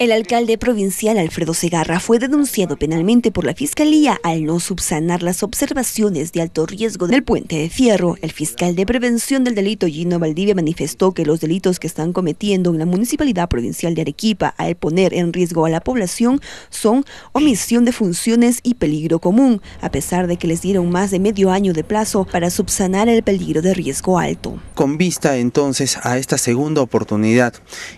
El alcalde provincial Alfredo Segarra fue denunciado penalmente por la Fiscalía al no subsanar las observaciones de alto riesgo del puente de fierro. El fiscal de prevención del delito Gino Valdivia manifestó que los delitos que están cometiendo en la municipalidad provincial de Arequipa al poner en riesgo a la población son omisión de funciones y peligro común, a pesar de que les dieron más de medio año de plazo para subsanar el peligro de riesgo alto. Con vista entonces a esta segunda oportunidad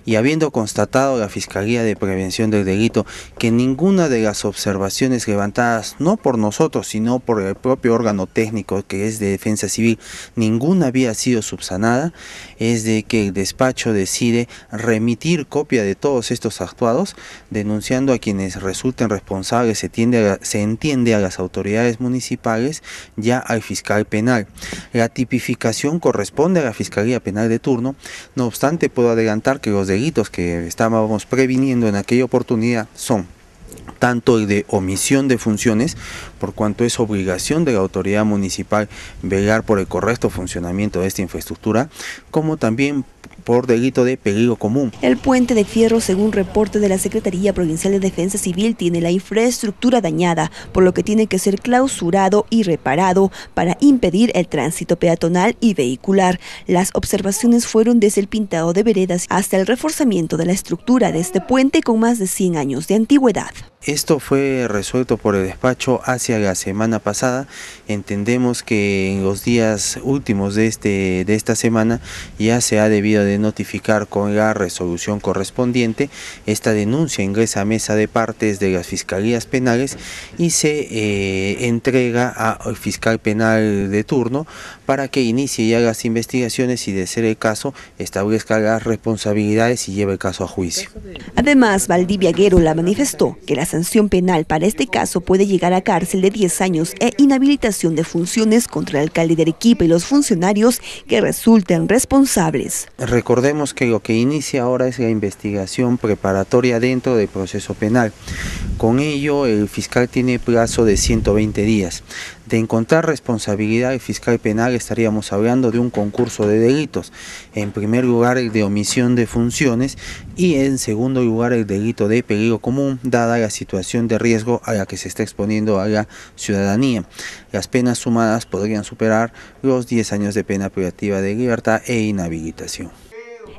y habiendo constatado la Fiscalía de Prevención del Delito que ninguna de las observaciones levantadas, no por nosotros, sino por el propio órgano técnico que es de Defensa Civil, ninguna había sido subsanada, es de que el despacho decide remitir copia de todos estos actuados, denunciando a quienes resulten responsables, se entiende a las autoridades municipales, ya al fiscal penal. La tipificación corresponde a la Fiscalía Penal de turno, no obstante puedo adelantar que los delitos que estábamos previniendo en aquella oportunidad son tanto de omisión de funciones, por cuanto es obligación de la autoridad municipal velar por el correcto funcionamiento de esta infraestructura, como también por delito de peligro común. El puente de fierro, según reporte de la Secretaría Provincial de Defensa Civil, tiene la infraestructura dañada, por lo que tiene que ser clausurado y reparado para impedir el tránsito peatonal y vehicular. Las observaciones fueron desde el pintado de veredas hasta el reforzamiento de la estructura de este puente con más de 100 años de antigüedad. Esto fue resuelto por el despacho hacia la semana pasada. Entendemos que en los días últimos de, este, de esta semana ya se ha debido de notificar con la resolución correspondiente. Esta denuncia ingresa a mesa de partes de las fiscalías penales y se eh, entrega al fiscal penal de turno para que inicie haga las investigaciones y de ser el caso establezca las responsabilidades y lleve el caso a juicio. Además, Valdivia la manifestó que las sanción penal para este caso puede llegar a cárcel de 10 años e inhabilitación de funciones contra el alcalde de Arequipa y los funcionarios que resulten responsables. Recordemos que lo que inicia ahora es la investigación preparatoria dentro del proceso penal. Con ello, el fiscal tiene plazo de 120 días. De encontrar responsabilidad el fiscal penal estaríamos hablando de un concurso de delitos. En primer lugar el de omisión de funciones y en segundo lugar el delito de peligro común, dada la situación situación de riesgo a la que se está exponiendo a la ciudadanía. Las penas sumadas podrían superar los 10 años de pena privativa de libertad e inhabilitación.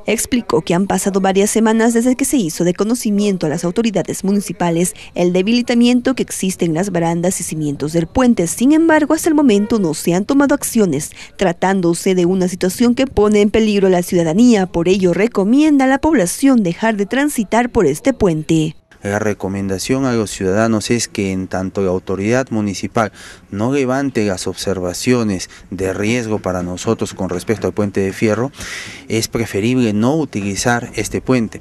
Explicó que han pasado varias semanas desde que se hizo de conocimiento a las autoridades municipales el debilitamiento que existe en las barandas y cimientos del puente. Sin embargo, hasta el momento no se han tomado acciones, tratándose de una situación que pone en peligro a la ciudadanía. Por ello, recomienda a la población dejar de transitar por este puente. La recomendación a los ciudadanos es que en tanto la autoridad municipal no levante las observaciones de riesgo para nosotros con respecto al puente de Fierro, es preferible no utilizar este puente.